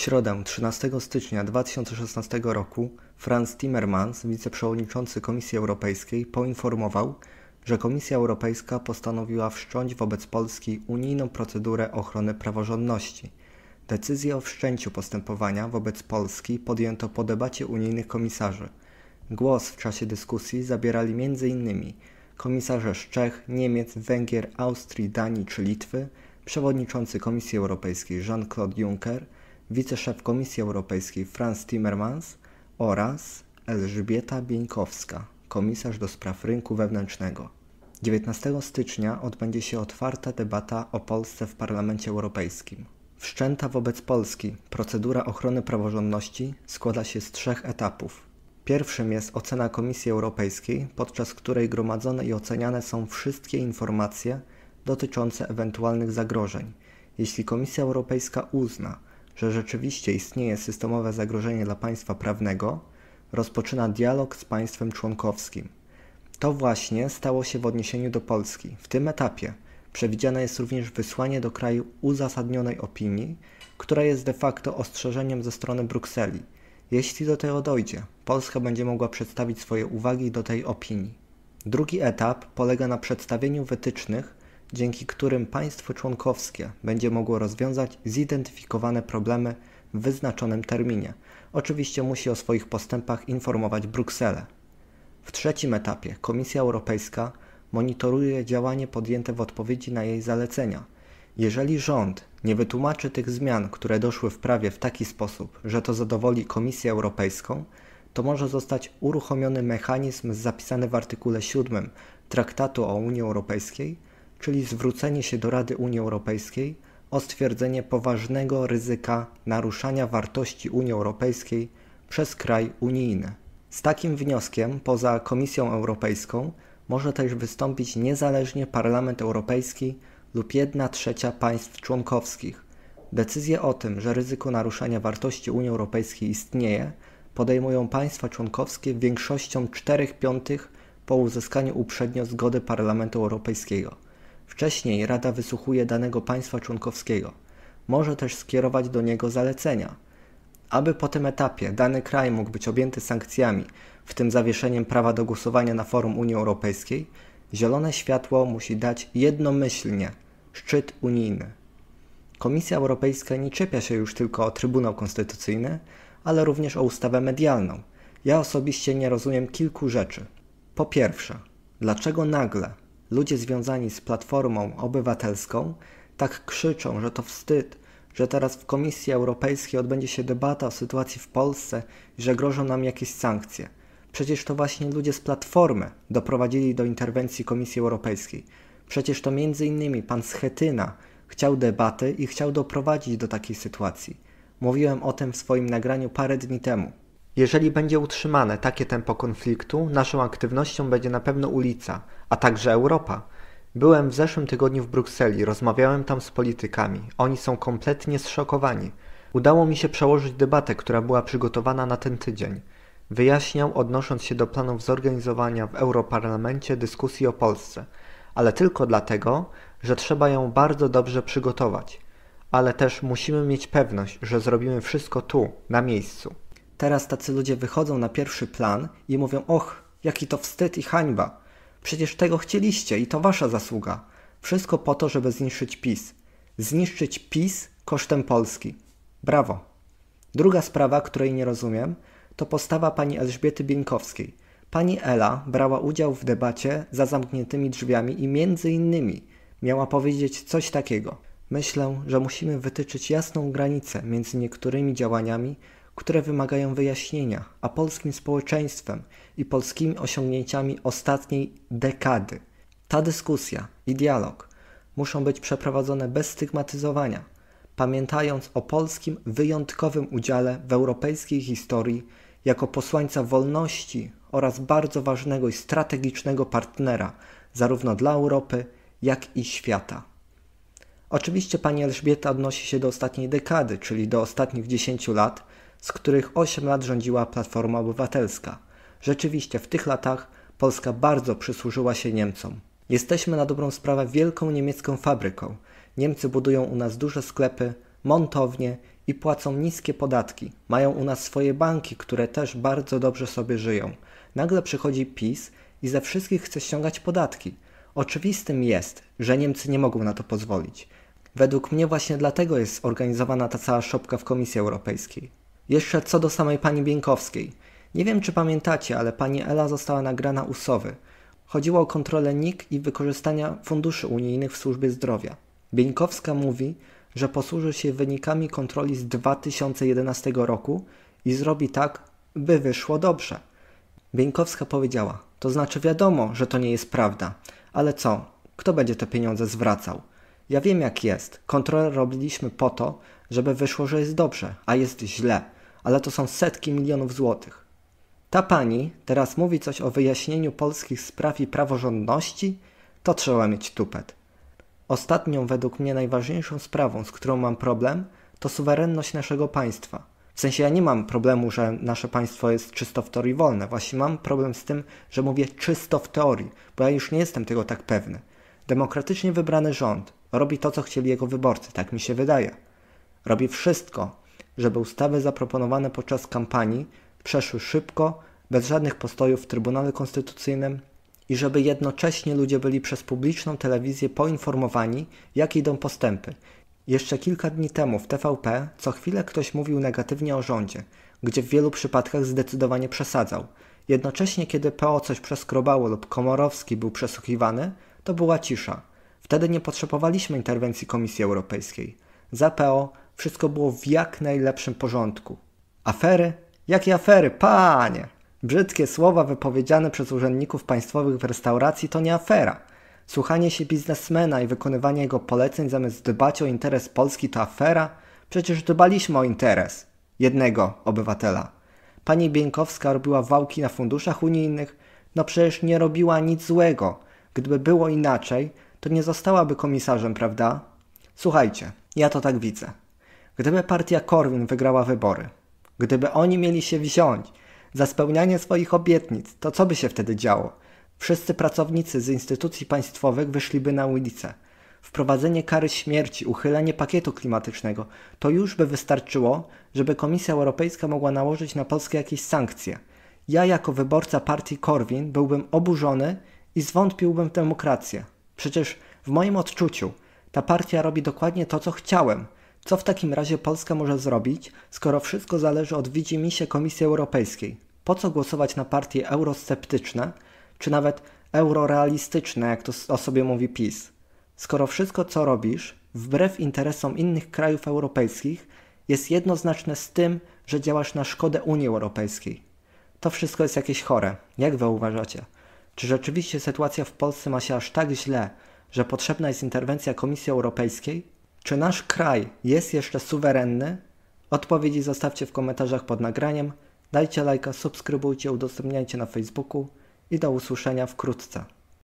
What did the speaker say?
W środę 13 stycznia 2016 roku Franz Timmermans, wiceprzewodniczący Komisji Europejskiej, poinformował, że Komisja Europejska postanowiła wszcząć wobec Polski unijną procedurę ochrony praworządności. Decyzję o wszczęciu postępowania wobec Polski podjęto po debacie unijnych komisarzy. Głos w czasie dyskusji zabierali m.in. komisarze z Czech, Niemiec, Węgier, Austrii, Danii czy Litwy, przewodniczący Komisji Europejskiej Jean-Claude Juncker – wiceszef Komisji Europejskiej Franz Timmermans oraz Elżbieta Bieńkowska, komisarz do spraw rynku wewnętrznego. 19 stycznia odbędzie się otwarta debata o Polsce w Parlamencie Europejskim. Wszczęta wobec Polski procedura ochrony praworządności składa się z trzech etapów. Pierwszym jest ocena Komisji Europejskiej, podczas której gromadzone i oceniane są wszystkie informacje dotyczące ewentualnych zagrożeń. Jeśli Komisja Europejska uzna, że rzeczywiście istnieje systemowe zagrożenie dla państwa prawnego, rozpoczyna dialog z państwem członkowskim. To właśnie stało się w odniesieniu do Polski. W tym etapie przewidziane jest również wysłanie do kraju uzasadnionej opinii, która jest de facto ostrzeżeniem ze strony Brukseli. Jeśli do tego dojdzie, Polska będzie mogła przedstawić swoje uwagi do tej opinii. Drugi etap polega na przedstawieniu wytycznych dzięki którym państwo członkowskie będzie mogło rozwiązać zidentyfikowane problemy w wyznaczonym terminie. Oczywiście musi o swoich postępach informować Brukselę. W trzecim etapie Komisja Europejska monitoruje działanie podjęte w odpowiedzi na jej zalecenia. Jeżeli rząd nie wytłumaczy tych zmian, które doszły w prawie w taki sposób, że to zadowoli Komisję Europejską, to może zostać uruchomiony mechanizm zapisany w artykule 7 Traktatu o Unii Europejskiej, czyli zwrócenie się do Rady Unii Europejskiej o stwierdzenie poważnego ryzyka naruszania wartości Unii Europejskiej przez kraj unijny. Z takim wnioskiem poza Komisją Europejską może też wystąpić niezależnie Parlament Europejski lub 1 trzecia państw członkowskich. Decyzje o tym, że ryzyko naruszenia wartości Unii Europejskiej istnieje, podejmują państwa członkowskie większością 4 piątych po uzyskaniu uprzednio zgody Parlamentu Europejskiego. Wcześniej Rada wysłuchuje danego państwa członkowskiego. Może też skierować do niego zalecenia. Aby po tym etapie dany kraj mógł być objęty sankcjami, w tym zawieszeniem prawa do głosowania na forum Unii Europejskiej, zielone światło musi dać jednomyślnie szczyt unijny. Komisja Europejska nie czepia się już tylko o Trybunał Konstytucyjny, ale również o ustawę medialną. Ja osobiście nie rozumiem kilku rzeczy. Po pierwsze, dlaczego nagle Ludzie związani z Platformą Obywatelską tak krzyczą, że to wstyd, że teraz w Komisji Europejskiej odbędzie się debata o sytuacji w Polsce i że grożą nam jakieś sankcje. Przecież to właśnie ludzie z Platformy doprowadzili do interwencji Komisji Europejskiej. Przecież to między innymi pan Schetyna chciał debaty i chciał doprowadzić do takiej sytuacji. Mówiłem o tym w swoim nagraniu parę dni temu. Jeżeli będzie utrzymane takie tempo konfliktu, naszą aktywnością będzie na pewno ulica, a także Europa. Byłem w zeszłym tygodniu w Brukseli, rozmawiałem tam z politykami. Oni są kompletnie zszokowani. Udało mi się przełożyć debatę, która była przygotowana na ten tydzień. Wyjaśniał, odnosząc się do planów zorganizowania w Europarlamencie dyskusji o Polsce, ale tylko dlatego, że trzeba ją bardzo dobrze przygotować. Ale też musimy mieć pewność, że zrobimy wszystko tu, na miejscu. Teraz tacy ludzie wychodzą na pierwszy plan i mówią: Och, jaki to wstyd i hańba. Przecież tego chcieliście i to wasza zasługa. Wszystko po to, żeby zniszczyć PiS. Zniszczyć PiS kosztem Polski. Brawo. Druga sprawa, której nie rozumiem, to postawa pani Elżbiety Bieńkowskiej. Pani Ela brała udział w debacie za zamkniętymi drzwiami i między innymi miała powiedzieć coś takiego. Myślę, że musimy wytyczyć jasną granicę między niektórymi działaniami, które wymagają wyjaśnienia, a polskim społeczeństwem i polskimi osiągnięciami ostatniej dekady. Ta dyskusja i dialog muszą być przeprowadzone bez stygmatyzowania, pamiętając o polskim wyjątkowym udziale w europejskiej historii jako posłańca wolności oraz bardzo ważnego i strategicznego partnera zarówno dla Europy, jak i świata. Oczywiście pani Elżbieta odnosi się do ostatniej dekady, czyli do ostatnich 10 lat, z których 8 lat rządziła Platforma Obywatelska. Rzeczywiście w tych latach Polska bardzo przysłużyła się Niemcom. Jesteśmy na dobrą sprawę wielką niemiecką fabryką. Niemcy budują u nas duże sklepy, montownie i płacą niskie podatki. Mają u nas swoje banki, które też bardzo dobrze sobie żyją. Nagle przychodzi PiS i ze wszystkich chce ściągać podatki. Oczywistym jest, że Niemcy nie mogą na to pozwolić. Według mnie właśnie dlatego jest zorganizowana ta cała szopka w Komisji Europejskiej. Jeszcze co do samej pani Bieńkowskiej. Nie wiem, czy pamiętacie, ale pani Ela została nagrana u Sowy. Chodziło o kontrolę NIK i wykorzystania funduszy unijnych w służbie zdrowia. Bieńkowska mówi, że posłuży się wynikami kontroli z 2011 roku i zrobi tak, by wyszło dobrze. Bieńkowska powiedziała: To znaczy, wiadomo, że to nie jest prawda, ale co? Kto będzie te pieniądze zwracał? Ja wiem, jak jest. Kontrolę robiliśmy po to, żeby wyszło, że jest dobrze, a jest źle ale to są setki milionów złotych. Ta pani teraz mówi coś o wyjaśnieniu polskich spraw i praworządności? To trzeba mieć tupet. Ostatnią, według mnie, najważniejszą sprawą, z którą mam problem, to suwerenność naszego państwa. W sensie ja nie mam problemu, że nasze państwo jest czysto w teorii wolne. Właśnie mam problem z tym, że mówię czysto w teorii, bo ja już nie jestem tego tak pewny. Demokratycznie wybrany rząd robi to, co chcieli jego wyborcy, tak mi się wydaje. Robi wszystko, żeby ustawy zaproponowane podczas kampanii przeszły szybko, bez żadnych postojów w Trybunale Konstytucyjnym i żeby jednocześnie ludzie byli przez publiczną telewizję poinformowani, jakie idą postępy. Jeszcze kilka dni temu w TVP co chwilę ktoś mówił negatywnie o rządzie, gdzie w wielu przypadkach zdecydowanie przesadzał. Jednocześnie, kiedy PO coś przeskrobało lub Komorowski był przesłuchiwany, to była cisza. Wtedy nie potrzebowaliśmy interwencji Komisji Europejskiej. Za PO wszystko było w jak najlepszym porządku. Afery? Jakie afery, panie! Brzydkie słowa wypowiedziane przez urzędników państwowych w restauracji to nie afera. Słuchanie się biznesmena i wykonywanie jego poleceń zamiast dbać o interes Polski to afera? Przecież dbaliśmy o interes jednego obywatela. Pani Bieńkowska robiła wałki na funduszach unijnych? No przecież nie robiła nic złego. Gdyby było inaczej, to nie zostałaby komisarzem, prawda? Słuchajcie, ja to tak widzę. Gdyby partia Korwin wygrała wybory, gdyby oni mieli się wziąć za spełnianie swoich obietnic, to co by się wtedy działo? Wszyscy pracownicy z instytucji państwowych wyszliby na ulicę. Wprowadzenie kary śmierci, uchylenie pakietu klimatycznego to już by wystarczyło, żeby Komisja Europejska mogła nałożyć na Polskę jakieś sankcje. Ja, jako wyborca partii Korwin, byłbym oburzony i zwątpiłbym w demokrację. Przecież w moim odczuciu ta partia robi dokładnie to, co chciałem co w takim razie Polska może zrobić, skoro wszystko zależy od widzimisię Komisji Europejskiej? Po co głosować na partie eurosceptyczne, czy nawet eurorealistyczne, jak to o sobie mówi PiS? Skoro wszystko, co robisz, wbrew interesom innych krajów europejskich, jest jednoznaczne z tym, że działasz na szkodę Unii Europejskiej. To wszystko jest jakieś chore. Jak wy uważacie? Czy rzeczywiście sytuacja w Polsce ma się aż tak źle, że potrzebna jest interwencja Komisji Europejskiej? Czy nasz kraj jest jeszcze suwerenny? Odpowiedzi zostawcie w komentarzach pod nagraniem. Dajcie lajka, subskrybujcie, udostępniajcie na Facebooku i do usłyszenia wkrótce.